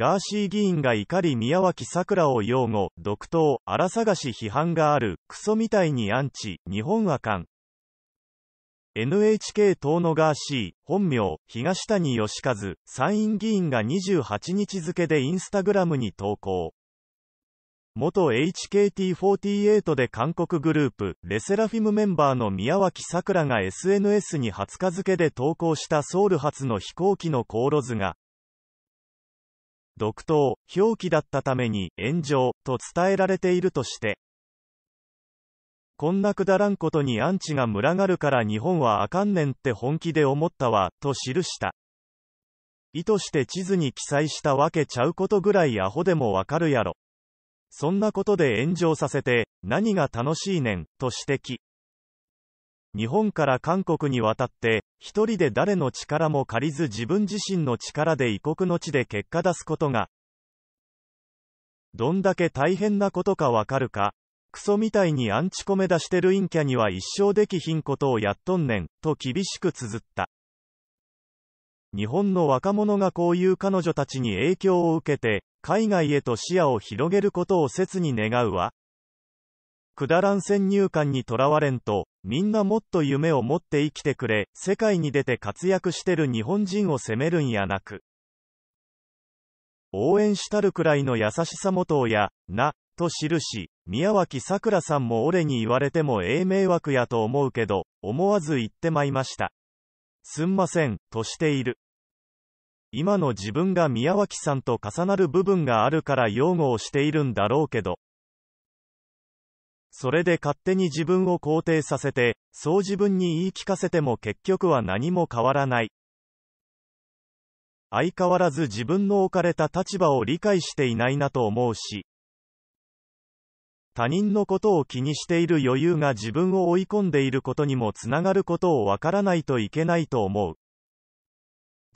ガーシー議員が怒り宮脇桜を擁護、独当、荒探し批判がある、クソみたいにアンチ、日本アカン。NHK 党のガーシー、本名、東谷義和、参院議員が28日付でインスタグラムに投稿。元 HKT48 で韓国グループ、レセラフィムメンバーの宮脇桜が SNS に20日付で投稿したソウル発の飛行機の航路図が、独当、表記だったために、炎上、と伝えられているとして、こんなくだらんことにアンチが群がるから日本はあかんねんって本気で思ったわ、と記した。意図して地図に記載したわけちゃうことぐらいアホでもわかるやろ。そんなことで炎上させて、何が楽しいねん、と指摘。日本から韓国に渡って、一人で誰の力も借りず自分自身の力で異国の地で結果出すことが、どんだけ大変なことかわかるか、クソみたいにアンチコメ出してる陰キャには一生できひんことをやっとんねん、と厳しく綴った。日本の若者がこういう彼女たちに影響を受けて、海外へと視野を広げることを切に願うわ。くだらん先入観にとらわれんと、みんなもっと夢を持って生きてくれ、世界に出て活躍してる日本人を責めるんやなく、応援したるくらいの優しさもとや、な、と記し、宮脇さくらさんも俺に言われてもええ迷惑やと思うけど、思わず言ってまいました。すんません、としている。今の自分が宮脇さんと重なる部分があるから擁護をしているんだろうけど、それで勝手に自分を肯定させて、そう自分に言い聞かせても結局は何も変わらない。相変わらず自分の置かれた立場を理解していないなと思うし、他人のことを気にしている余裕が自分を追い込んでいることにもつながることをわからないといけないと思う。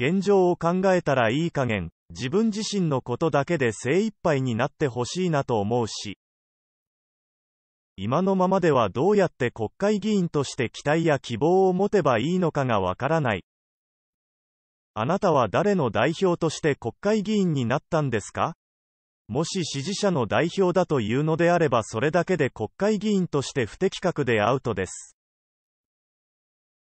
現状を考えたらいい加減、自分自身のことだけで精一杯になってほしいなと思うし、今のままではどうやって国会議員として期待や希望を持てばいいのかがわからない。あなたは誰の代表として国会議員になったんですかもし支持者の代表だというのであればそれだけで国会議員として不適格でアウトです。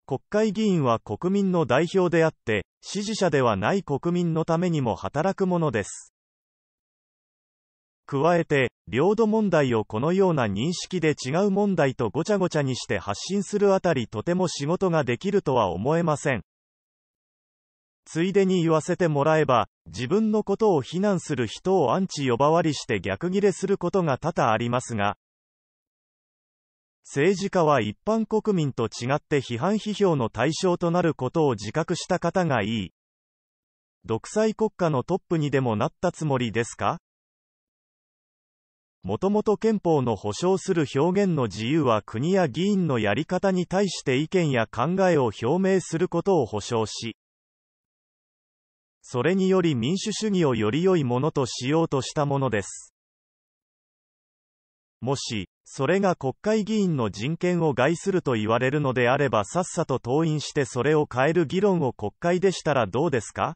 国会議員は国民の代表であって、支持者ではない国民のためにも働くものです。加えて、領土問題をこのような認識で違う問題とごちゃごちゃにして発信するあたりとても仕事ができるとは思えません。ついでに言わせてもらえば、自分のことを非難する人をアンチ呼ばわりして逆ギレすることが多々ありますが、政治家は一般国民と違って批判批評の対象となることを自覚した方がいい。独裁国家のトップにでもなったつもりですかもともと憲法の保障する表現の自由は国や議員のやり方に対して意見や考えを表明することを保障し、それにより民主主義をより良いものとしようとしたものです。もし、それが国会議員の人権を害すると言われるのであればさっさと登院してそれを変える議論を国会でしたらどうですか